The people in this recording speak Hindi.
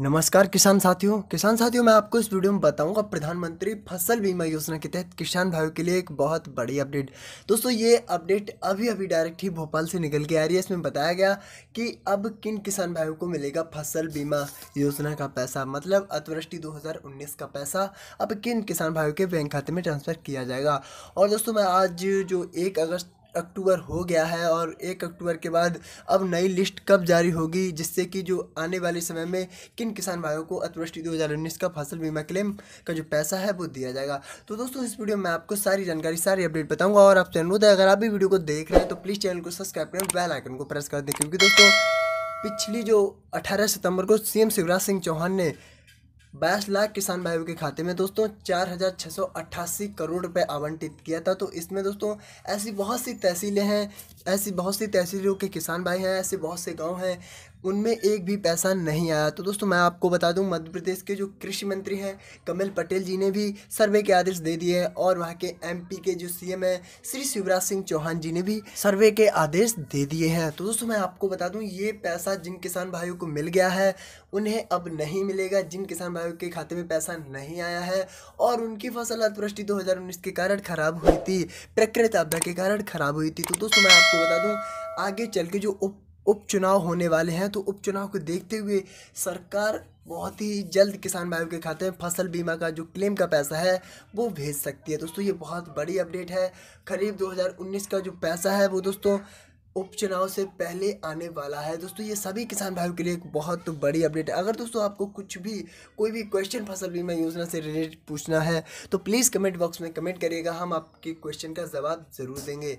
नमस्कार किसान साथियों किसान साथियों मैं आपको इस वीडियो में बताऊंगा प्रधानमंत्री फसल बीमा योजना के तहत किसान भाइयों के लिए एक बहुत बड़ी अपडेट दोस्तों ये अपडेट अभी अभी डायरेक्ट ही भोपाल से निकल के आ रही है इसमें बताया गया कि अब किन किसान भाइयों को मिलेगा फसल बीमा योजना का पैसा मतलब अतिवृष्टि दो का पैसा अब किन किसान भाइयों के बैंक खाते में ट्रांसफ़र किया जाएगा और दोस्तों मैं आज जो एक अगस्त अक्टूबर हो गया है और एक अक्टूबर के बाद अब नई लिस्ट कब जारी होगी जिससे कि जो आने वाले समय में किन किसान भाइयों को अतिवृष्टि उन्नीस का फसल बीमा क्लेम का जो पैसा है वो दिया जाएगा तो दोस्तों इस वीडियो में आपको सारी जानकारी सारी अपडेट बताऊंगा और आप चैनल है अगर आप भी वीडियो को देख रहे हैं तो प्लीज़ चैनल को सब्सक्राइब करें बेल आइकन को प्रेस कर दें क्योंकि दोस्तों पिछली जो अठारह सितंबर को सीएम शिवराज सिंह चौहान ने बाईस लाख किसान भाइयों के खाते में दोस्तों चार हज़ार छः सौ अट्ठासी करोड़ रुपए आवंटित किया था तो इसमें दोस्तों ऐसी बहुत सी तहसीलें हैं ऐसी बहुत सी तहसीलों के किसान भाई हैं ऐसे बहुत से गांव हैं उनमें एक भी पैसा नहीं आया तो दोस्तों मैं आपको बता दूं मध्य प्रदेश के जो कृषि मंत्री हैं कमल पटेल जी ने भी सर्वे के आदेश दे दिए हैं और वहाँ के एमपी के जो सीएम हैं श्री शिवराज सिंह चौहान जी ने भी सर्वे के आदेश दे दिए हैं तो दोस्तों मैं आपको बता दूँ ये पैसा जिन किसान भाइयों को मिल गया है उन्हें अब नहीं मिलेगा जिन किसान भाइयों के खाते में पैसा नहीं आया है और उनकी फसल अतिवृष्टि दो के कारण खराब हुई थी प्रकृति आपदा के कारण खराब हुई थी तो दोस्तों मैं आपको बता दूँ आगे चल के जो उप उपचुनाव होने वाले हैं तो उपचुनाव को देखते हुए सरकार बहुत ही जल्द किसान भाइयों के खाते में फसल बीमा का जो क्लेम का पैसा है वो भेज सकती है दोस्तों ये बहुत बड़ी अपडेट है करीब 2019 का जो पैसा है वो दोस्तों उपचुनाव से पहले आने वाला है दोस्तों ये सभी किसान भाइयों के लिए एक बहुत बड़ी अपडेट है अगर दोस्तों आपको कुछ भी कोई भी क्वेश्चन फसल बीमा योजना से रिलेटेड पूछना है तो प्लीज़ कमेंट बॉक्स में कमेंट करिएगा हम आपके क्वेश्चन का जवाब ज़रूर देंगे